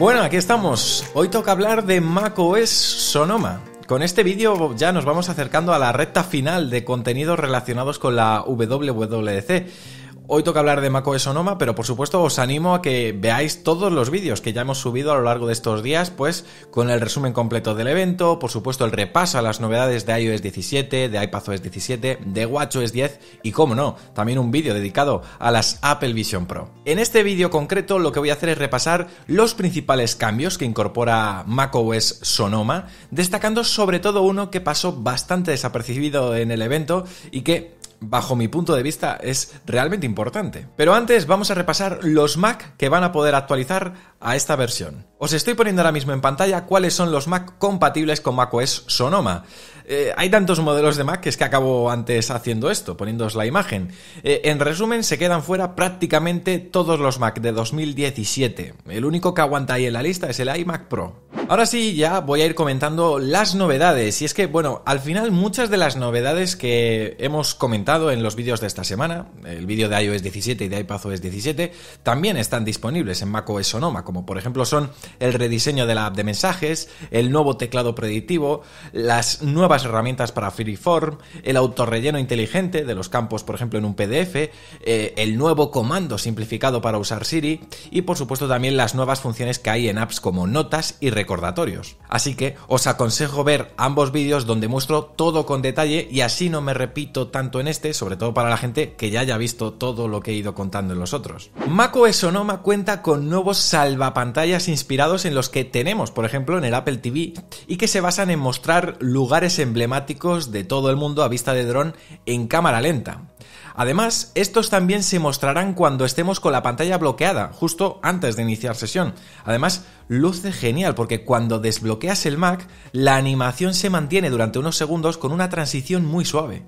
Bueno, aquí estamos. Hoy toca hablar de macOS Sonoma. Con este vídeo ya nos vamos acercando a la recta final de contenidos relacionados con la WWDC. E Hoy toca hablar de macOS Sonoma, pero por supuesto os animo a que veáis todos los vídeos que ya hemos subido a lo largo de estos días, pues con el resumen completo del evento, por supuesto el repaso a las novedades de iOS 17, de iPadOS 17, de WatchOS 10 y, como no, también un vídeo dedicado a las Apple Vision Pro. En este vídeo concreto lo que voy a hacer es repasar los principales cambios que incorpora macOS Sonoma, destacando sobre todo uno que pasó bastante desapercibido en el evento y que bajo mi punto de vista, es realmente importante. Pero antes vamos a repasar los Mac que van a poder actualizar a esta versión. Os estoy poniendo ahora mismo en pantalla cuáles son los Mac compatibles con macOS Sonoma. Eh, hay tantos modelos de Mac que es que acabo antes haciendo esto, poniéndoos la imagen. Eh, en resumen, se quedan fuera prácticamente todos los Mac de 2017. El único que aguanta ahí en la lista es el iMac Pro. Ahora sí, ya voy a ir comentando las novedades. Y es que, bueno, al final muchas de las novedades que hemos comentado en los vídeos de esta semana, el vídeo de iOS 17 y de iPadOS 17, también están disponibles en macOS Sonoma, como por ejemplo son el rediseño de la app de mensajes, el nuevo teclado predictivo, las nuevas herramientas para Freeform, el autorrelleno inteligente de los campos, por ejemplo, en un PDF, eh, el nuevo comando simplificado para usar Siri y por supuesto también las nuevas funciones que hay en apps como notas y Recordar. Así que os aconsejo ver ambos vídeos donde muestro todo con detalle y así no me repito tanto en este, sobre todo para la gente que ya haya visto todo lo que he ido contando en los otros. Mako Sonoma cuenta con nuevos salvapantallas inspirados en los que tenemos, por ejemplo, en el Apple TV y que se basan en mostrar lugares emblemáticos de todo el mundo a vista de dron en cámara lenta. Además, estos también se mostrarán cuando estemos con la pantalla bloqueada, justo antes de iniciar sesión. Además, luce genial porque cuando desbloqueas el Mac, la animación se mantiene durante unos segundos con una transición muy suave.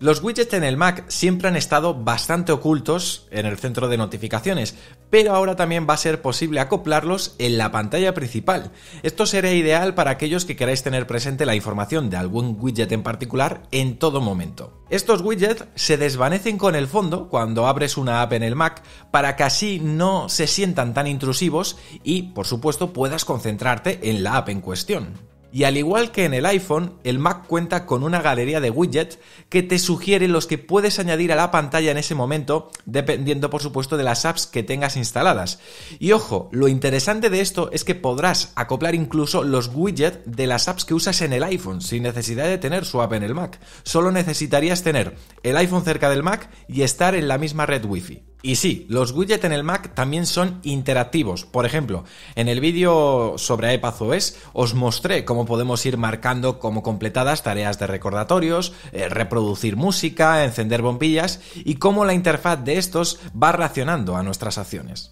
Los widgets en el Mac siempre han estado bastante ocultos en el centro de notificaciones, pero ahora también va a ser posible acoplarlos en la pantalla principal. Esto sería ideal para aquellos que queráis tener presente la información de algún widget en particular en todo momento. Estos widgets se desvanecen con el fondo cuando abres una app en el Mac para que así no se sientan tan intrusivos y, por supuesto, puedas concentrarte en la app en cuestión. Y al igual que en el iPhone, el Mac cuenta con una galería de widgets que te sugiere los que puedes añadir a la pantalla en ese momento, dependiendo por supuesto de las apps que tengas instaladas. Y ojo, lo interesante de esto es que podrás acoplar incluso los widgets de las apps que usas en el iPhone, sin necesidad de tener su app en el Mac. Solo necesitarías tener el iPhone cerca del Mac y estar en la misma red Wi-Fi. Y sí, los widgets en el Mac también son interactivos. Por ejemplo, en el vídeo sobre iPadOS os mostré cómo podemos ir marcando como completadas tareas de recordatorios, eh, reproducir música, encender bombillas y cómo la interfaz de estos va reaccionando a nuestras acciones.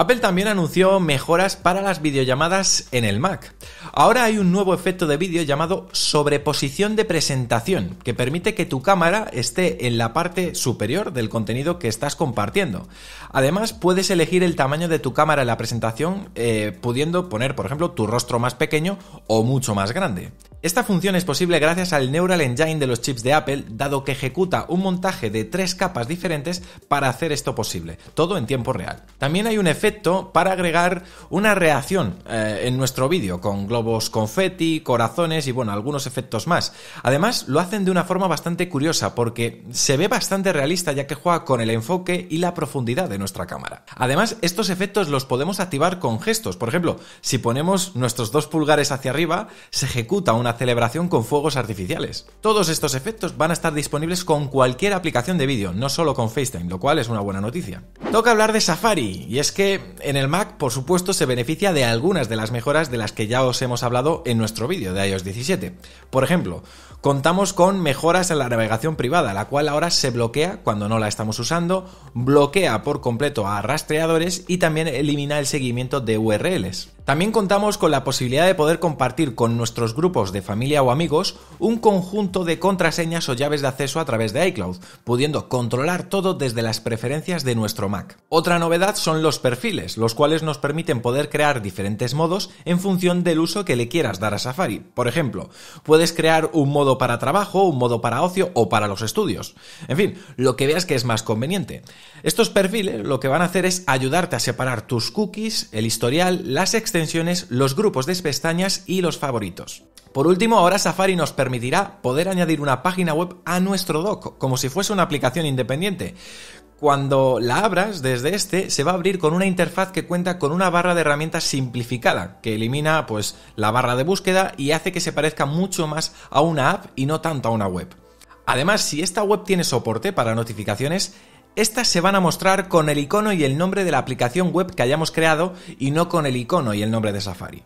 Apple también anunció mejoras para las videollamadas en el Mac. Ahora hay un nuevo efecto de vídeo llamado sobreposición de presentación, que permite que tu cámara esté en la parte superior del contenido que estás compartiendo. Además, puedes elegir el tamaño de tu cámara en la presentación, eh, pudiendo poner, por ejemplo, tu rostro más pequeño o mucho más grande. Esta función es posible gracias al Neural Engine de los chips de Apple, dado que ejecuta un montaje de tres capas diferentes para hacer esto posible, todo en tiempo real. También hay un efecto para agregar una reacción eh, en nuestro vídeo, con globos confeti, corazones y bueno, algunos efectos más. Además, lo hacen de una forma bastante curiosa porque se ve bastante realista ya que juega con el enfoque y la profundidad de nuestra cámara. Además, estos efectos los podemos activar con gestos. Por ejemplo, si ponemos nuestros dos pulgares hacia arriba, se ejecuta una celebración con fuegos artificiales. Todos estos efectos van a estar disponibles con cualquier aplicación de vídeo, no solo con FaceTime, lo cual es una buena noticia. Toca hablar de Safari y es que en el Mac, por supuesto, se beneficia de algunas de las mejoras de las que ya os hemos hablado en nuestro vídeo de iOS 17. Por ejemplo, contamos con mejoras en la navegación privada, la cual ahora se bloquea cuando no la estamos usando, bloquea por completo a rastreadores y también elimina el seguimiento de URLs. También contamos con la posibilidad de poder compartir con nuestros grupos de familia o amigos un conjunto de contraseñas o llaves de acceso a través de iCloud, pudiendo controlar todo desde las preferencias de nuestro Mac. Otra novedad son los perfiles, los cuales nos permiten poder crear diferentes modos en función del uso que le quieras dar a Safari. Por ejemplo, puedes crear un modo para trabajo, un modo para ocio o para los estudios. En fin, lo que veas que es más conveniente. Estos perfiles lo que van a hacer es ayudarte a separar tus cookies, el historial, las extensiones, los grupos de pestañas y los favoritos. Por último, ahora Safari nos permitirá poder añadir una página web a nuestro doc... como si fuese una aplicación independiente. Cuando la abras desde este, se va a abrir con una interfaz que cuenta con una barra de herramientas simplificada, que elimina pues la barra de búsqueda y hace que se parezca mucho más a una app y no tanto a una web. Además, si esta web tiene soporte para notificaciones, estas se van a mostrar con el icono y el nombre de la aplicación web que hayamos creado y no con el icono y el nombre de Safari.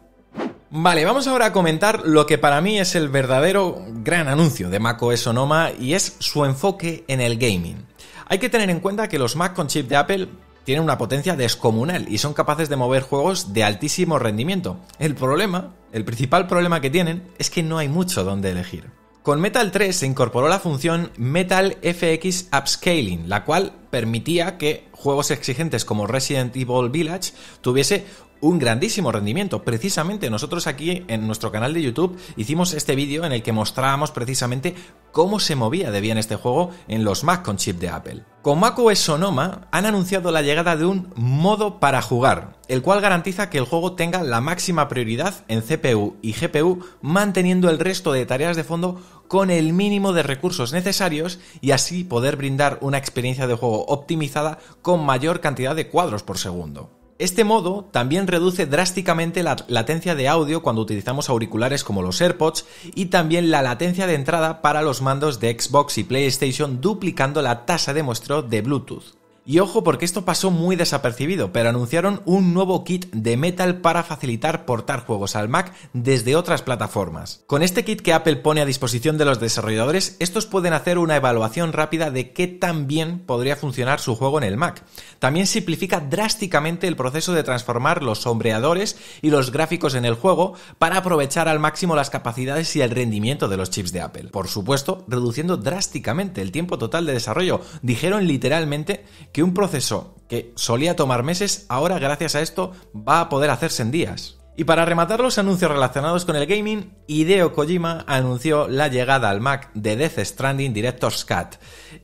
Vale, vamos ahora a comentar lo que para mí es el verdadero gran anuncio de macOS Sonoma y es su enfoque en el gaming. Hay que tener en cuenta que los Mac con chip de Apple tienen una potencia descomunal y son capaces de mover juegos de altísimo rendimiento. El problema, el principal problema que tienen es que no hay mucho donde elegir. Con Metal 3 se incorporó la función Metal FX Upscaling, la cual permitía que juegos exigentes como Resident Evil Village tuviese un grandísimo rendimiento. Precisamente nosotros aquí en nuestro canal de YouTube hicimos este vídeo en el que mostrábamos precisamente cómo se movía de bien este juego en los Mac con chip de Apple. Con macOS Sonoma han anunciado la llegada de un modo para jugar, el cual garantiza que el juego tenga la máxima prioridad en CPU y GPU, manteniendo el resto de tareas de fondo con el mínimo de recursos necesarios y así poder brindar una experiencia de juego optimizada con mayor cantidad de cuadros por segundo. Este modo también reduce drásticamente la latencia de audio cuando utilizamos auriculares como los AirPods y también la latencia de entrada para los mandos de Xbox y PlayStation duplicando la tasa de muestreo de Bluetooth. Y ojo porque esto pasó muy desapercibido, pero anunciaron un nuevo kit de Metal para facilitar portar juegos al Mac desde otras plataformas. Con este kit que Apple pone a disposición de los desarrolladores, estos pueden hacer una evaluación rápida de qué tan bien podría funcionar su juego en el Mac. También simplifica drásticamente el proceso de transformar los sombreadores y los gráficos en el juego para aprovechar al máximo las capacidades y el rendimiento de los chips de Apple. Por supuesto, reduciendo drásticamente el tiempo total de desarrollo. Dijeron literalmente que un proceso que solía tomar meses, ahora gracias a esto va a poder hacerse en días. Y para rematar los anuncios relacionados con el gaming, Hideo Kojima anunció la llegada al Mac de Death Stranding Director's Cut.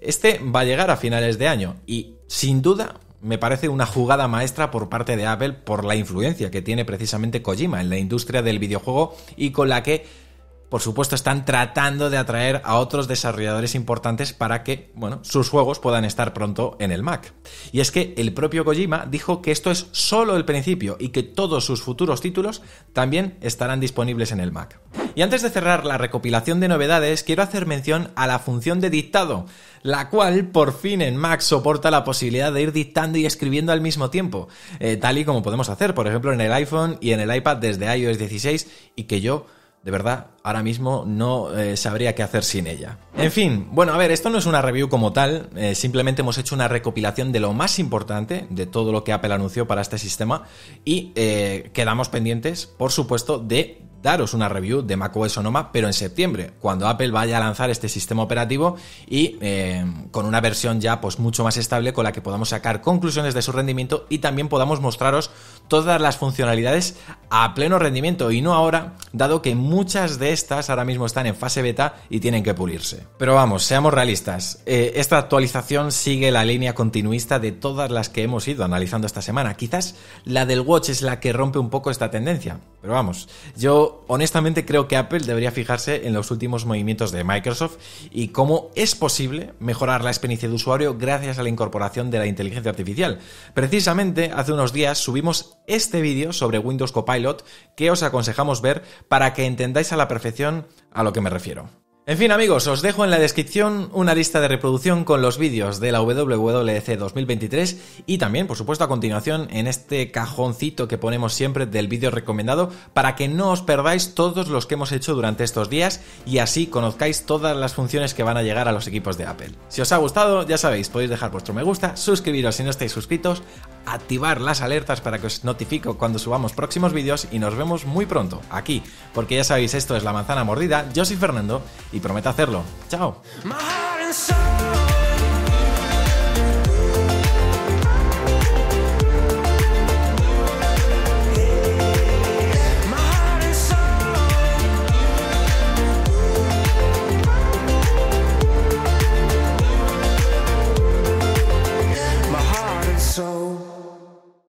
Este va a llegar a finales de año y, sin duda, me parece una jugada maestra por parte de Apple por la influencia que tiene precisamente Kojima en la industria del videojuego y con la que por supuesto, están tratando de atraer a otros desarrolladores importantes para que, bueno, sus juegos puedan estar pronto en el Mac. Y es que el propio Kojima dijo que esto es solo el principio y que todos sus futuros títulos también estarán disponibles en el Mac. Y antes de cerrar la recopilación de novedades, quiero hacer mención a la función de dictado, la cual por fin en Mac soporta la posibilidad de ir dictando y escribiendo al mismo tiempo, eh, tal y como podemos hacer, por ejemplo, en el iPhone y en el iPad desde iOS 16 y que yo de verdad, ahora mismo no eh, sabría qué hacer sin ella. En fin, bueno, a ver, esto no es una review como tal, eh, simplemente hemos hecho una recopilación de lo más importante de todo lo que Apple anunció para este sistema y eh, quedamos pendientes, por supuesto, de daros una review de macOS Sonoma, pero en septiembre, cuando Apple vaya a lanzar este sistema operativo y eh, con una versión ya pues mucho más estable con la que podamos sacar conclusiones de su rendimiento y también podamos mostraros todas las funcionalidades a pleno rendimiento y no ahora, dado que muchas de estas ahora mismo están en fase beta y tienen que pulirse. Pero vamos, seamos realistas, eh, esta actualización sigue la línea continuista de todas las que hemos ido analizando esta semana. Quizás la del Watch es la que rompe un poco esta tendencia, pero vamos, yo honestamente creo que Apple debería fijarse en los últimos movimientos de Microsoft y cómo es posible mejorar la experiencia de usuario gracias a la incorporación de la inteligencia artificial. Precisamente hace unos días subimos este vídeo sobre Windows Copilot que os aconsejamos ver para que entendáis a la perfección a lo que me refiero. En fin amigos, os dejo en la descripción una lista de reproducción con los vídeos de la WWDC 2023 y también, por supuesto, a continuación en este cajoncito que ponemos siempre del vídeo recomendado para que no os perdáis todos los que hemos hecho durante estos días y así conozcáis todas las funciones que van a llegar a los equipos de Apple. Si os ha gustado, ya sabéis, podéis dejar vuestro me gusta, suscribiros si no estáis suscritos, activar las alertas para que os notifico cuando subamos próximos vídeos y nos vemos muy pronto aquí, porque ya sabéis, esto es La Manzana Mordida, yo soy Fernando y y promete hacerlo. ¡Chao!